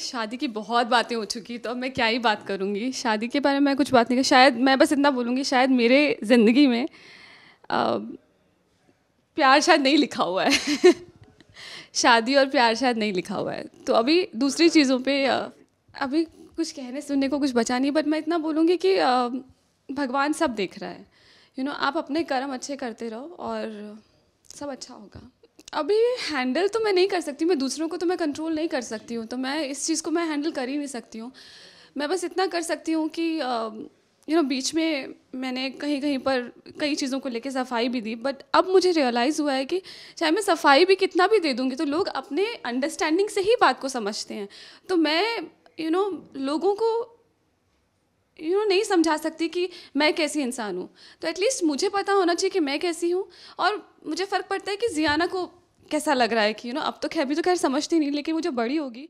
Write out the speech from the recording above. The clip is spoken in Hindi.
शादी की बहुत बातें हो चुकी तो अब मैं क्या ही बात करूँगी शादी के बारे में मैं कुछ बात नहीं कर शायद मैं बस इतना बोलूँगी शायद मेरे ज़िंदगी में आ, प्यार शायद नहीं लिखा हुआ है शादी और प्यार शायद नहीं लिखा हुआ है तो अभी दूसरी चीज़ों पे अभी कुछ कहने सुनने को कुछ बचा नहीं बट मैं इतना बोलूँगी कि भगवान सब देख रहा है यू you नो know, आप अपने कर्म अच्छे करते रहो और सब अच्छा होगा अभी हैंडल तो मैं नहीं कर सकती मैं दूसरों को तो मैं कंट्रोल नहीं कर सकती हूँ तो मैं इस चीज़ को मैं हैंडल कर ही नहीं सकती हूँ मैं बस इतना कर सकती हूँ कि यू नो बीच में मैंने कहीं कहीं पर कई चीज़ों को लेके सफाई भी दी बट अब मुझे रियलाइज़ हुआ है कि चाहे मैं सफाई भी कितना भी दे दूँगी तो लोग अपने अंडरस्टैंडिंग से ही बात को समझते हैं तो मैं यू नो लोगों को यू नो नहीं समझा सकती कि मैं कैसी इंसान हूँ तो एटलीस्ट मुझे पता होना चाहिए कि मैं कैसी हूँ और मुझे फ़र्क पड़ता है कि जियाना को कैसा लग रहा है कि यू नो अब तो खैर भी तो खैर समझती नहीं लेकिन वो जो बड़ी होगी